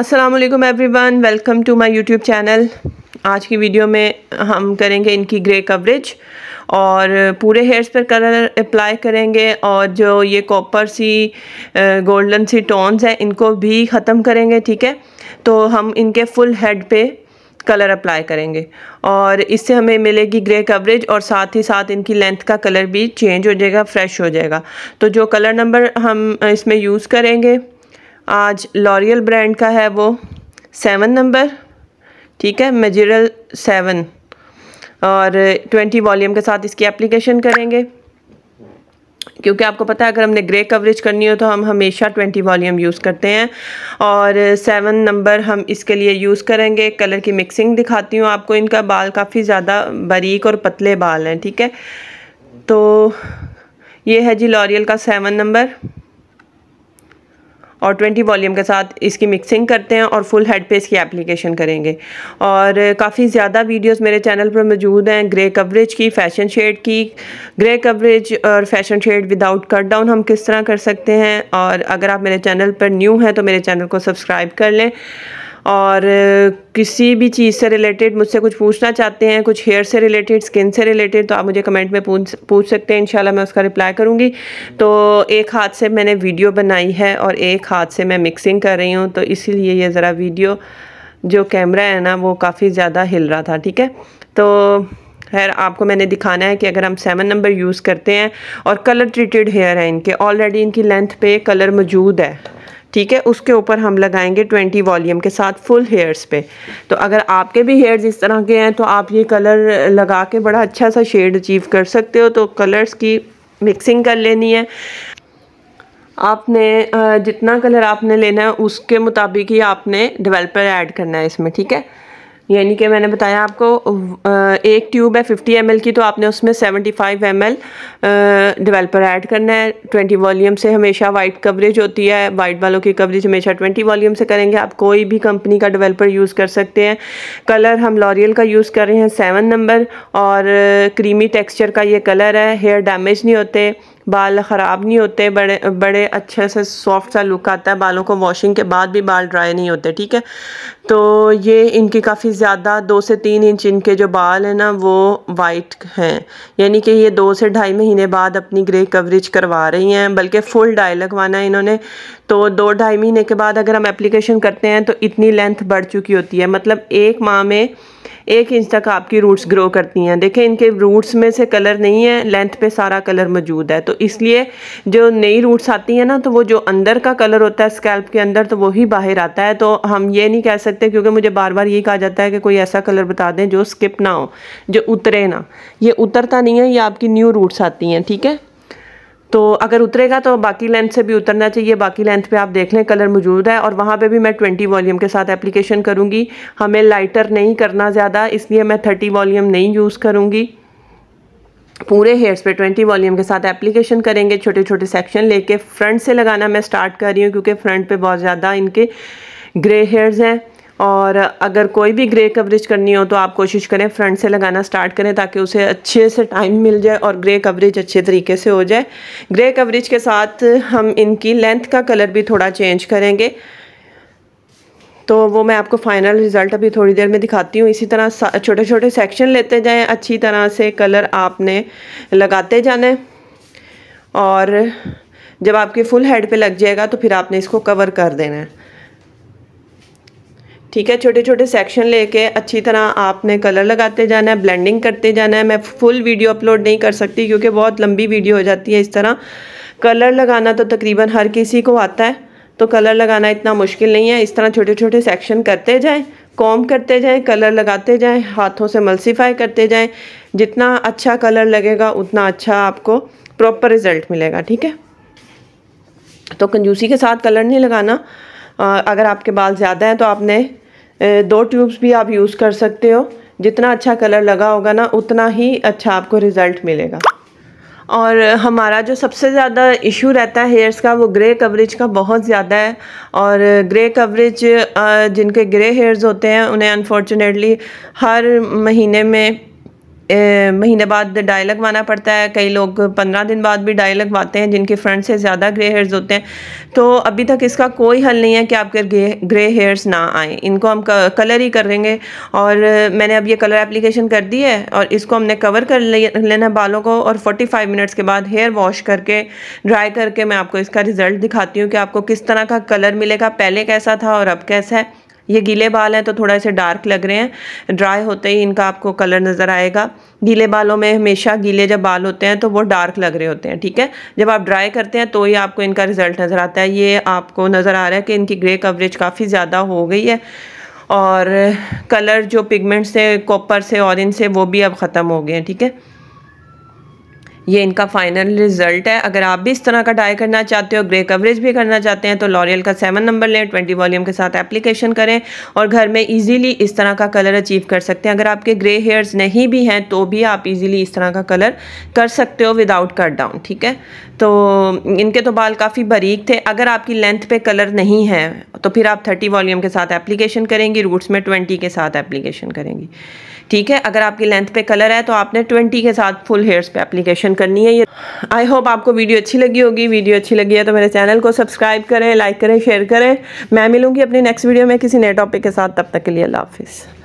Aslam everyone welcome to my YouTube channel आज की video में हम करेंगे इनकी ग्रे कवरेज और पूरे हेयर्स पर कलर अप्लाई करेंगे और जो ये कॉपर सी गोल्डन सी टोन्स हैं इनको भी ख़त्म करेंगे ठीक है तो हम इनके फुल हेड पे कलर अप्लाई करेंगे और इससे हमें मिलेगी ग्रे कवरेज और साथ ही साथ इनकी लेंथ का कलर भी चेंज हो जाएगा फ्रेश हो जाएगा तो जो कलर नंबर हम इसमें यूज़ करेंगे आज लॉरियल ब्रांड का है वो सेवन नंबर ठीक है मेजरल सेवन और ट्वेंटी वॉल्यूम के साथ इसकी एप्लीकेशन करेंगे क्योंकि आपको पता है अगर हमने ग्रे कवरेज करनी हो तो हम हमेशा ट्वेंटी वॉल्यूम यूज़ करते हैं और सेवन नंबर हम इसके लिए यूज़ करेंगे कलर की मिक्सिंग दिखाती हूँ आपको इनका बाल काफ़ी ज़्यादा बारीक और पतले बाल हैं ठीक है तो ये है जी लॉरियल का सेवन नंबर और 20 वॉल्यूम के साथ इसकी मिक्सिंग करते हैं और फुल हेड पे इसकी एप्लीकेशन करेंगे और काफ़ी ज़्यादा वीडियोस मेरे चैनल पर मौजूद हैं ग्रे कवरेज की फैशन शेड की ग्रे कवरेज और fashion shade without cut down हम किस तरह कर सकते हैं और अगर आप मेरे चैनल पर न्यू हैं तो मेरे चैनल को सब्सक्राइब कर लें और किसी भी चीज़ से रिलेटेड मुझसे कुछ पूछना चाहते हैं कुछ हेयर से रिलेटेड स्किन से रिलेटेड तो आप मुझे कमेंट में पूछ पूछ सकते हैं इंशाल्लाह मैं उसका रिप्लाई करूँगी तो एक हाथ से मैंने वीडियो बनाई है और एक हाथ से मैं मिक्सिंग कर रही हूँ तो इसीलिए ये ज़रा वीडियो जो कैमरा है ना वो काफ़ी ज़्यादा हिल रहा था ठीक है तो खैर आपको मैंने दिखाना है कि अगर हम सेवन नंबर यूज़ करते हैं और कलर ट्रीटेड हेयर है इनके ऑलरेडी इनकी लेंथ पे कलर मौजूद है ठीक है उसके ऊपर हम लगाएंगे ट्वेंटी वॉल्यूम के साथ फुल हेयर्स पे तो अगर आपके भी हेयर्स इस तरह के हैं तो आप ये कलर लगा के बड़ा अच्छा सा शेड अचीव कर सकते हो तो कलर्स की मिक्सिंग कर लेनी है आपने जितना कलर आपने लेना है उसके मुताबिक ही आपने डेवलपर ऐड करना है इसमें ठीक है यानी कि मैंने बताया आपको एक ट्यूब है 50 एम की तो आपने उसमें 75 फाइव एम डिवेलपर ऐड करना है 20 वॉल्यूम से हमेशा वाइट कवरेज होती है वाइट वालों की कवरेज हमेशा 20 वॉल्यूम से करेंगे आप कोई भी कंपनी का डिवेल्पर यूज़ कर सकते हैं कलर हम लॉरियल का यूज़ कर रहे हैं सेवन नंबर और क्रीमी टेक्स्चर का ये कलर है हेयर डैमेज नहीं होते बाल ख़राब नहीं होते बड़े बड़े अच्छे से सॉफ्ट सा लुक आता है बालों को वॉशिंग के बाद भी बाल ड्राई नहीं होते ठीक है तो ये इनकी काफ़ी ज़्यादा दो से तीन इंच इनके जो बाल हैं ना वो वाइट हैं यानी कि ये दो से ढाई महीने बाद अपनी ग्रे कवरेज करवा रही हैं बल्कि फुल डाई लगवाना है इन्होंने तो दो ढाई महीने के बाद अगर हम एप्लीकेशन करते हैं तो इतनी लेंथ बढ़ चुकी होती है मतलब एक माह में एक इंच तक आपकी रूट्स ग्रो करती हैं देखें इनके रूट्स में से कलर नहीं है लेंथ पे सारा कलर मौजूद है तो तो इसलिए जो नई रूट्स आती हैं ना तो वो जो अंदर का कलर होता है स्कैल्प के अंदर तो वही बाहर आता है तो हम ये नहीं कह सकते क्योंकि मुझे बार बार ये कहा जाता है कि कोई ऐसा कलर बता दें जो स्किप ना हो जो उतरे ना ये उतरता नहीं है ये आपकी न्यू रूट्स आती हैं ठीक है तो अगर उतरेगा तो बाकी लेंथ से भी उतरना चाहिए बाकी लेंथ पे आप देख लें कलर मौजूद है और वहाँ पे भी मैं 20 वॉल्यूम के साथ एप्लीकेशन करूँगी हमें लाइटर नहीं करना ज़्यादा इसलिए मैं 30 वॉल्यूम नहीं यूज़ करूँगी पूरे हेयर्स पे 20 वॉल्यूम के साथ एप्लीकेशन करेंगे छोटे छोटे सेक्शन लेके फ्रंट से लगाना मैं स्टार्ट कर रही हूँ क्योंकि फ्रंट पे बहुत ज़्यादा इनके ग्रे हेयर्स हैं और अगर कोई भी ग्रे कवरेज करनी हो तो आप कोशिश करें फ्रंट से लगाना स्टार्ट करें ताकि उसे अच्छे से टाइम मिल जाए और ग्रे कवरेज अच्छे तरीके से हो जाए ग्रे कवरेज के साथ हम इनकी लेंथ का कलर भी थोड़ा चेंज करेंगे तो वो मैं आपको फाइनल रिज़ल्ट अभी थोड़ी देर में दिखाती हूँ इसी तरह छोटे छोटे सेक्शन लेते जाएं अच्छी तरह से कलर आपने लगाते जाना और जब आपके फुल हेड पे लग जाएगा तो फिर आपने इसको कवर कर देना है ठीक है छोटे छोटे सेक्शन लेके अच्छी तरह आपने कलर लगाते जाना है ब्लेंडिंग करते जाना है मैं फुल वीडियो अपलोड नहीं कर सकती क्योंकि बहुत लंबी वीडियो हो जाती है इस तरह कलर लगाना तो तकरीबन हर किसी को आता है तो कलर लगाना इतना मुश्किल नहीं है इस तरह छोटे छोटे सेक्शन करते जाएं कॉम करते जाएं कलर लगाते जाएं हाथों से मल्सीफाई करते जाएं जितना अच्छा कलर लगेगा उतना अच्छा आपको प्रॉपर रिज़ल्ट मिलेगा ठीक है तो कंजूसी के साथ कलर नहीं लगाना आ, अगर आपके बाल ज़्यादा हैं तो आपने ए, दो ट्यूब्स भी आप यूज़ कर सकते हो जितना अच्छा कलर लगा होगा ना उतना ही अच्छा आपको रिज़ल्ट मिलेगा और हमारा जो सबसे ज़्यादा इशू रहता है हेयर्स का वो ग्रे कवरेज का बहुत ज़्यादा है और ग्रे कवरेज जिनके ग्रे हेयर्स होते हैं उन्हें अनफॉर्चुनेटली हर महीने में महीने बाद डाई लगवाना पड़ता है कई लोग पंद्रह दिन बाद भी डाई लगवाते हैं जिनके फ्रंट से ज़्यादा ग्रे हेयर्स होते हैं तो अभी तक इसका कोई हल नहीं है कि आपके ग्रे हेयर्स ना आएँ इनको हम कलर ही करेंगे और मैंने अब ये कलर एप्लीकेशन कर दी है और इसको हमने कवर कर लेना बालों को और फोर्टी फाइव मिनट्स के बाद हेयर वॉश करके ड्राई करके मैं आपको इसका रिज़ल्ट दिखाती हूँ कि आपको किस तरह का कलर मिलेगा पहले कैसा था और अब कैसा है ये गीले बाल हैं तो थोड़ा इसे डार्क लग रहे हैं ड्राई होते ही इनका आपको कलर नज़र आएगा गीले बालों में हमेशा गीले जब बाल होते हैं तो वो डार्क लग रहे होते हैं ठीक है जब आप ड्राई करते हैं तो ही आपको इनका रिज़ल्ट नज़र आता है ये आपको नज़र आ रहा है कि इनकी ग्रे कवरेज काफ़ी ज़्यादा हो गई है और कलर जो पिगमेंट्स थे कॉपर से ऑरेंज से वो भी अब ख़त्म हो गए हैं ठीक है ये इनका फाइनल रिजल्ट है अगर आप भी इस तरह का डाई करना चाहते हो ग्रे कवरेज भी करना चाहते हैं तो लॉरियल का सेवन नंबर लें ट्वेंटी वॉल्यूम के साथ एप्लीकेशन करें और घर में ईजिली इस तरह का कलर अचीव कर सकते हैं अगर आपके ग्रे हेयर्स नहीं भी हैं तो भी आप इजीली इस तरह का कलर कर सकते हो विदाउट कट डाउन ठीक है तो इनके तो बाल काफ़ी बारीक थे अगर आपकी लेंथ पे कलर नहीं है तो फिर आप थर्टी वॉल्यूम के साथ एप्लीकेशन करेंगी रूट्स में ट्वेंटी के साथ एप्लीकेशन करेंगी ठीक है अगर आपकी लेंथ पे कलर है तो आपने 20 के साथ फुल हेयर्स पे एप्लीकेशन करनी है ये आई होप आपको वीडियो अच्छी लगी होगी वीडियो अच्छी लगी है तो मेरे चैनल को सब्सक्राइब करें लाइक करें शेयर करें मैं मिलूंगी अपनी नेक्स्ट वीडियो में किसी नए टॉपिक के साथ तब तक के लिए अल्लाह हाफिज़